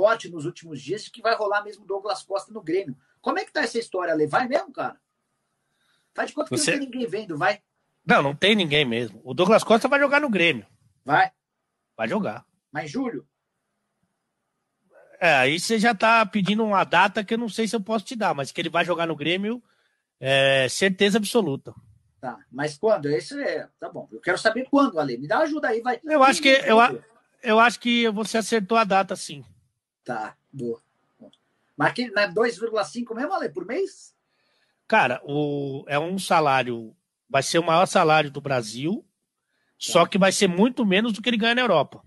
forte nos últimos dias de que vai rolar mesmo Douglas Costa no Grêmio. Como é que tá essa história, Ale? Vai mesmo, cara? Faz de conta que Você... não tem ninguém vendo, vai. Não, não tem ninguém mesmo. O Douglas Costa vai jogar no Grêmio. Vai. Vai jogar. Mas julho? É, aí você já tá pedindo uma data que eu não sei se eu posso te dar, mas que ele vai jogar no Grêmio, é certeza absoluta. Tá, mas quando? Esse é, tá bom. Eu quero saber quando, Ale. Me dá ajuda aí, vai. Eu acho que eu, eu acho que você acertou a data, sim. Tá, boa. Mas que né, 2,5 mesmo, Ale, por mês? Cara, o, é um salário. Vai ser o maior salário do Brasil, tá. só que vai ser muito menos do que ele ganha na Europa.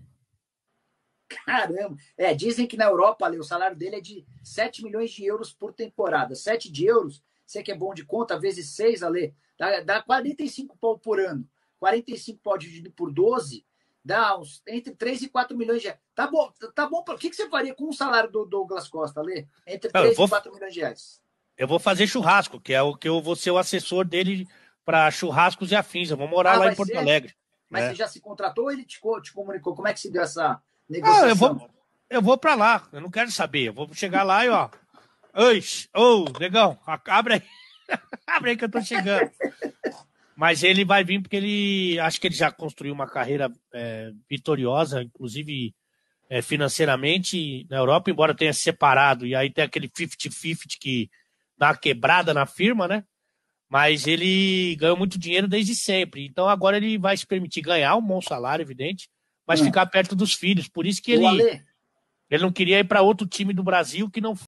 Caramba! É, dizem que na Europa, Ale, o salário dele é de 7 milhões de euros por temporada. 7 de euros, você que é bom de conta, vezes 6, Ale, dá, dá 45 pau por ano. 45 pau dividido por 12 dá uns, entre 3 e 4 milhões de reais. Tá bom, tá bom. O que, que você faria com o salário do Douglas Costa, Lê? Entre 3 vou, e 4 milhões de reais. Eu vou fazer churrasco, que é o que eu vou ser o assessor dele para churrascos e afins. Eu vou morar ah, lá em Porto ser? Alegre. Mas é. você já se contratou ou ele te, te, comunicou? Como é que se deu essa negociação? Ah, eu vou, eu vou para lá, eu não quero saber. Eu vou chegar lá e ó. Oi, ô, oh, negão, abre aí. abre aí que eu tô chegando. Mas ele vai vir porque ele. Acho que ele já construiu uma carreira é, vitoriosa, inclusive é, financeiramente, na Europa, embora tenha separado. E aí tem aquele 50-50 que dá uma quebrada na firma, né? Mas ele ganhou muito dinheiro desde sempre. Então agora ele vai se permitir ganhar um bom salário, evidente, mas hum. ficar perto dos filhos. Por isso que ele. Ele não queria ir para outro time do Brasil que não